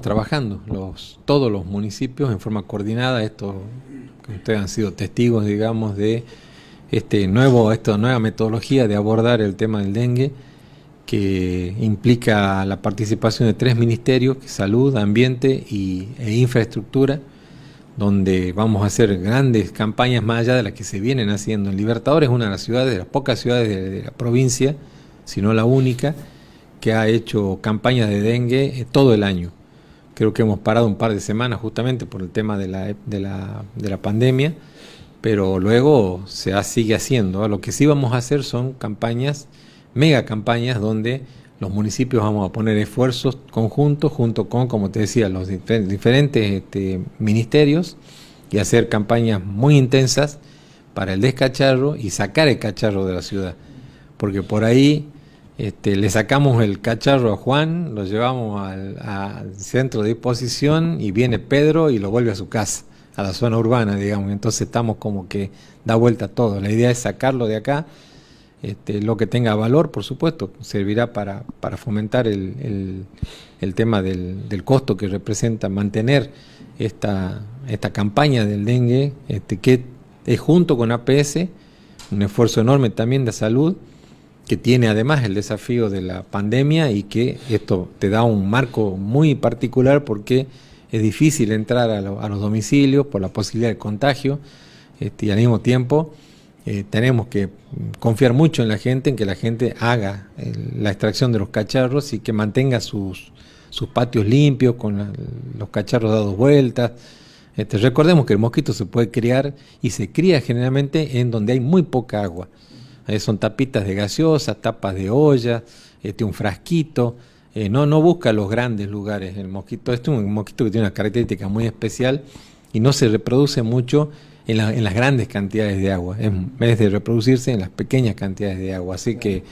trabajando, todos los municipios en forma coordinada, esto ustedes han sido testigos, digamos, de este nuevo, esta nueva metodología de abordar el tema del dengue, que implica la participación de tres ministerios, salud, ambiente y, e infraestructura, donde vamos a hacer grandes campañas más allá de las que se vienen haciendo. En Libertador es una de las ciudades, de las pocas ciudades de, de la provincia, si no la única, que ha hecho campañas de dengue eh, todo el año. Creo que hemos parado un par de semanas justamente por el tema de la, pandemia, pero luego se sigue haciendo. ¿ah? Lo que sí vamos a hacer son campañas, mega campañas, donde los municipios vamos a poner esfuerzos conjuntos junto con, como te decía, los diferentes este, ministerios y hacer campañas muy intensas para el descacharro y sacar el cacharro de la ciudad. Porque por ahí este, le sacamos el cacharro a Juan, lo llevamos al, centro de disposición y viene Pedro y lo vuelve a su casa, a la zona urbana, digamos. Entonces estamos como que da vuelta todo. La idea es sacarlo de acá, este, lo que tenga valor, por supuesto, servirá para, fomentar el, tema del, costo que representa mantener esta, campaña del dengue, este, que es junto con APS, un esfuerzo enorme también de salud que tiene además el desafío de la pandemia y que esto te da un marco muy particular porque es difícil entrar a, los domicilios por la posibilidad de contagio este, y al mismo tiempo eh, tenemos que confiar mucho en la gente, en que la gente haga eh, la extracción de los cacharros y que mantenga sus, sus patios limpios, con los cacharros dados vueltas. Este, recordemos que el mosquito se puede criar y se cría generalmente en donde hay muy poca agua. Eh, son tapitas de gaseosas tapas de olla, este, un frasquito. Eh, no, no busca los grandes lugares. El mosquito, este es un mosquito que tiene una característica muy especial y no se reproduce mucho en, las grandes cantidades de agua. En vez de reproducirse en las pequeñas cantidades de agua. Así que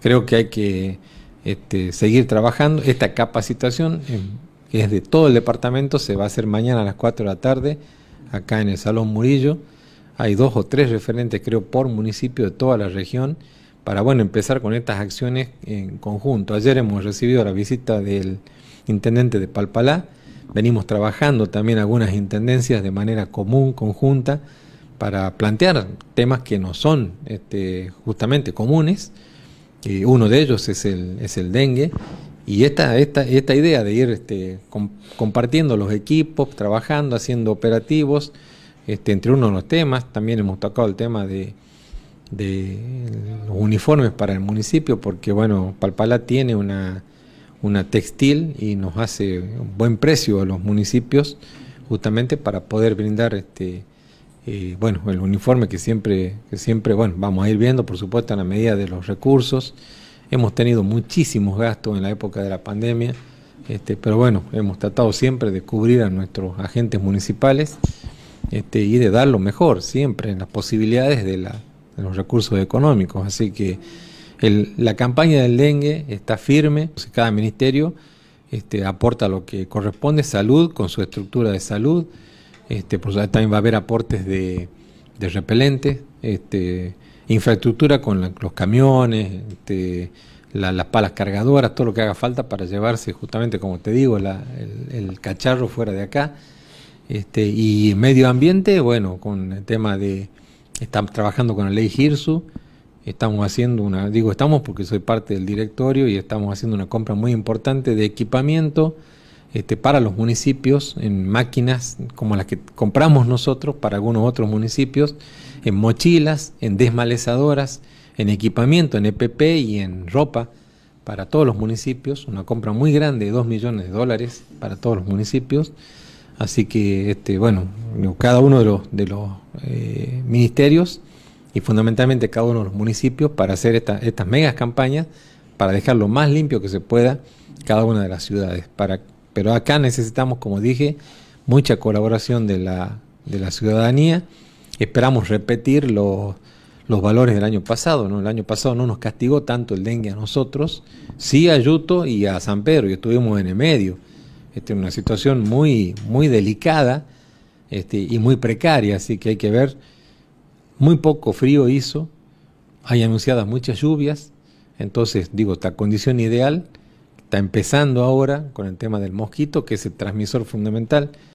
creo que hay que este, seguir trabajando. Esta capacitación, em, es de todo el departamento, se va a hacer mañana a las 4 de la tarde, acá en el Salón Murillo. Hay dos o tres referentes, creo, por municipio de toda la región para bueno empezar con estas acciones en conjunto. Ayer hemos recibido la visita del intendente de Palpalá, venimos trabajando también algunas intendencias de manera común, conjunta, para plantear temas que no son este, justamente comunes, uno de ellos es el, es el dengue, y esta, idea de ir este, compartiendo los equipos, trabajando, haciendo operativos, este, entre uno de los temas, también hemos tocado el tema de, los uniformes para el municipio, porque bueno, Palpalá tiene una, textil y nos hace un buen precio a los municipios justamente para poder brindar este, eh, bueno el uniforme que siempre que siempre bueno vamos a ir viendo por supuesto a la medida de los recursos hemos tenido muchísimos gastos en la época de la pandemia este, pero bueno hemos tratado siempre de cubrir a nuestros agentes municipales este, y de dar lo mejor siempre en las posibilidades de, de los recursos económicos. Así que el, la campaña del dengue está firme, cada ministerio este, aporta lo que corresponde, salud con su estructura de salud, este, por también va a haber aportes de, repelentes, este, infraestructura con los camiones, este, las palas cargadoras, todo lo que haga falta para llevarse justamente, como te digo, el cacharro fuera de acá. Este, y medio ambiente, bueno, con el tema de, estamos trabajando con la ley Girsu, estamos haciendo una, digo estamos porque soy parte del directorio y estamos haciendo una compra muy importante de equipamiento este, para los municipios en máquinas como las que compramos nosotros para algunos otros municipios, en mochilas, en desmalezadoras, en equipamiento, en EPP y en ropa para todos los municipios, una compra muy grande de 2 millones de dólares para todos los municipios. Así que, este, bueno, cada uno de los, eh, ministerios y fundamentalmente cada uno de los municipios para hacer estas megas campañas, para dejar lo más limpio que se pueda cada una de las ciudades. Para, pero acá necesitamos, como dije, mucha colaboración de la, ciudadanía. Esperamos repetir los, los valores del año pasado. ¿no? El año pasado no nos castigó tanto el dengue a nosotros, sí a Yuto y a San Pedro, y estuvimos en el medio una situación muy, muy delicada este, y muy precaria, así que hay que ver, muy poco frío hizo, hay anunciadas muchas lluvias, entonces digo, esta condición ideal está empezando ahora con el tema del mosquito, que es el transmisor fundamental.